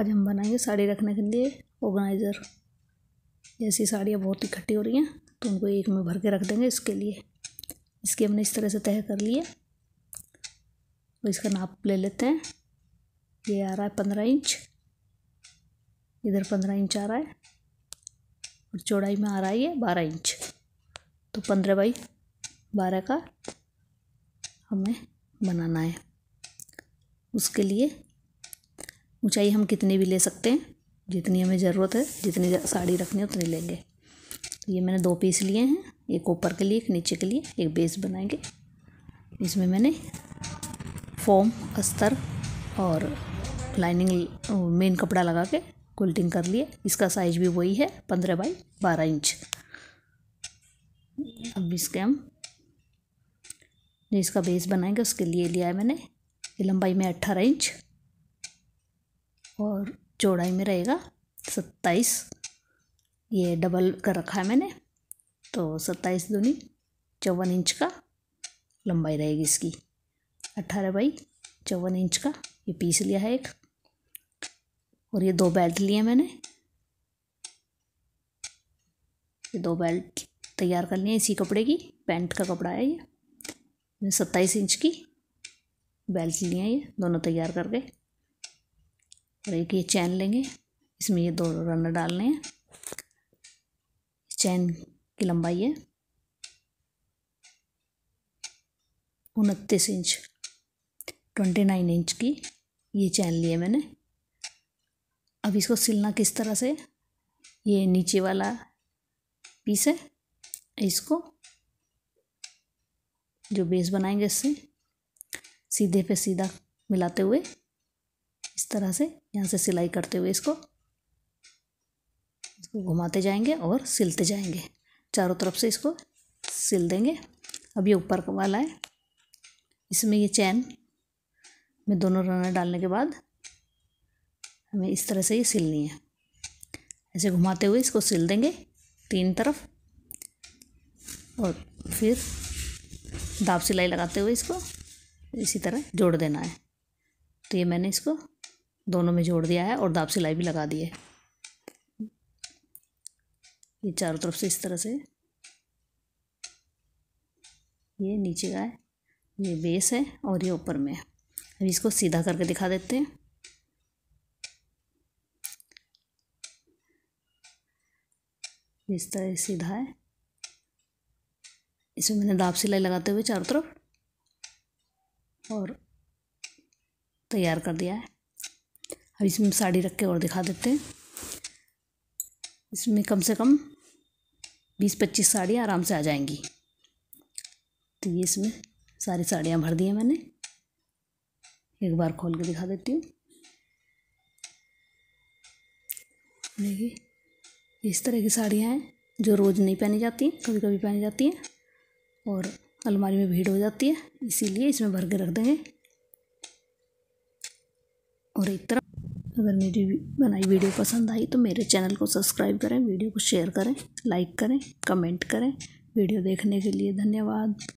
आज हम बनाएंगे साड़ी रखने के लिए ऑर्गेनाइज़र जैसी साड़ियाँ बहुत इकट्ठी हो रही हैं तो उनको एक में भर के रख देंगे इसके लिए इसकी हमने इस तरह से तय कर लिया तो इसका नाप ले लेते हैं ये आ रहा है पंद्रह इंच इधर पंद्रह इंच आ रहा है और चौड़ाई में आ रहा है ये बारह इंच तो पंद्रह बाई बारह का हमें बनाना है उसके लिए ऊंचाई हम कितनी भी ले सकते हैं जितनी हमें ज़रूरत है जितनी साड़ी रखनी है उतनी लेंगे तो ये मैंने दो पीस लिए हैं एक ऊपर के लिए एक नीचे के लिए एक बेस बनाएंगे इसमें मैंने फोम अस्तर और लाइनिंग मेन कपड़ा लगा के कोल्टिंग कर लिए इसका साइज भी वही है पंद्रह बाई बारह इंच अब इसके हम जो इसका बेस बनाएंगे उसके लिए लिया है मैंने लंबाई में अट्ठारह इंच और चौड़ाई में रहेगा सत्ताईस ये डबल कर रखा है मैंने तो सत्ताईस दूनी चौवन इंच का लंबाई रहेगी इसकी अट्ठारह बाई चौवन इंच का ये पीस लिया है एक और ये दो बेल्ट लिए मैंने ये दो बेल्ट तैयार कर लिए इसी कपड़े की पैंट का कपड़ा है ये सत्ताईस इंच की बेल्ट लिए हैं ये दोनों तैयार करके और एक ये चैन लेंगे इसमें ये दो रनर डालने हैं चैन की लंबाई है उनतीस इंच ट्वेंटी नाइन इंच की ये चैन लिए मैंने अब इसको सिलना किस तरह से ये नीचे वाला पीस है इसको जो बेस बनाएंगे इससे सीधे पे सीधा मिलाते हुए इस तरह से यहाँ से सिलाई करते हुए इसको इसको घुमाते जाएंगे और सिलते जाएंगे चारों तरफ से इसको सिल देंगे अब ये ऊपर वाला है इसमें ये चैन में दोनों रनर डालने के बाद हमें इस तरह से ये सिलनी है ऐसे घुमाते हुए इसको सिल देंगे तीन तरफ और फिर दाब सिलाई लगाते हुए इसको इसी तरह जोड़ देना है तो ये मैंने इसको दोनों में जोड़ दिया है और दाब सिलाई भी लगा दी है ये चारों तरफ से इस तरह से ये नीचे का है ये बेस है और ये ऊपर में है अभी इसको सीधा करके दिखा देते हैं इस तरह सीधा है इसमें मैंने दाब सिलाई लगाते हुए चारों तरफ और तैयार कर दिया है अब इसमें साड़ी रख के और दिखा देते हैं इसमें कम से कम बीस पच्चीस साड़ियाँ आराम से आ जाएंगी तो ये इसमें सारी साड़ियाँ भर दी हैं मैंने एक बार खोल के दिखा देती हूँ देखिए इस तरह की साड़ियाँ हैं जो रोज़ नहीं पहनी जाती कभी कभी पहनी जाती हैं और अलमारी में भीड़ हो जाती है इसीलिए इसमें भर के रख देंगे और एक अगर मेरी बनाई वीडियो पसंद आई तो मेरे चैनल को सब्सक्राइब करें वीडियो को शेयर करें लाइक करें कमेंट करें वीडियो देखने के लिए धन्यवाद